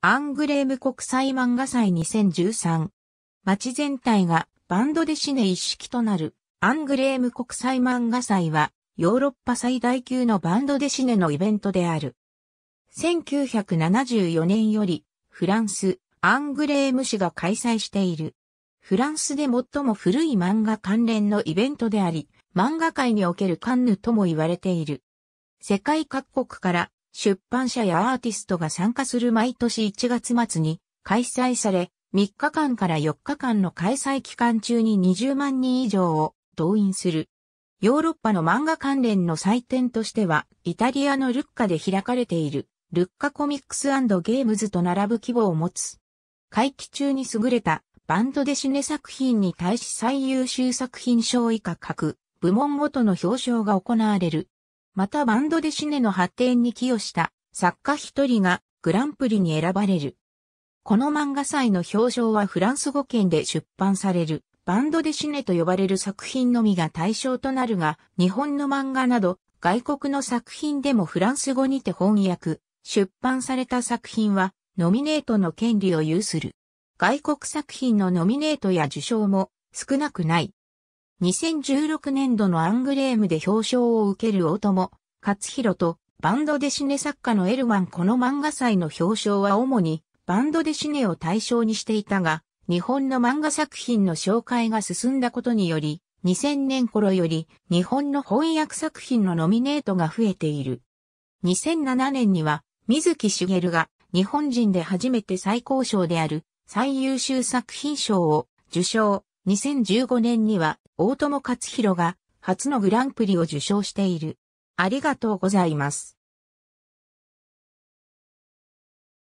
アングレーム国際漫画祭2013。街全体がバンドデシネ一式となるアングレーム国際漫画祭はヨーロッパ最大級のバンドデシネのイベントである。1974年よりフランス、アングレーム市が開催している。フランスで最も古い漫画関連のイベントであり、漫画界におけるカンヌとも言われている。世界各国から出版社やアーティストが参加する毎年1月末に開催され、3日間から4日間の開催期間中に20万人以上を動員する。ヨーロッパの漫画関連の祭典としては、イタリアのルッカで開かれている、ルッカコミックスゲームズと並ぶ規模を持つ。会期中に優れたバンドデシネ作品に対し最優秀作品賞以下各部門ごとの表彰が行われる。またバンドでシネの発展に寄与した作家一人がグランプリに選ばれる。この漫画祭の表彰はフランス語圏で出版されるバンドデシネと呼ばれる作品のみが対象となるが、日本の漫画など外国の作品でもフランス語にて翻訳、出版された作品はノミネートの権利を有する。外国作品のノミネートや受賞も少なくない。2016年度のアングレームで表彰を受ける大友勝弘とバンドデシネ作家のエルマンこの漫画祭の表彰は主にバンドデシネを対象にしていたが、日本の漫画作品の紹介が進んだことにより、2000年頃より日本の翻訳作品のノミネートが増えている。2007年には水木しげるが日本人で初めて最高賞である最優秀作品賞を受賞。2015年には大友克弘が初のグランプリを受賞している。ありがとうございます。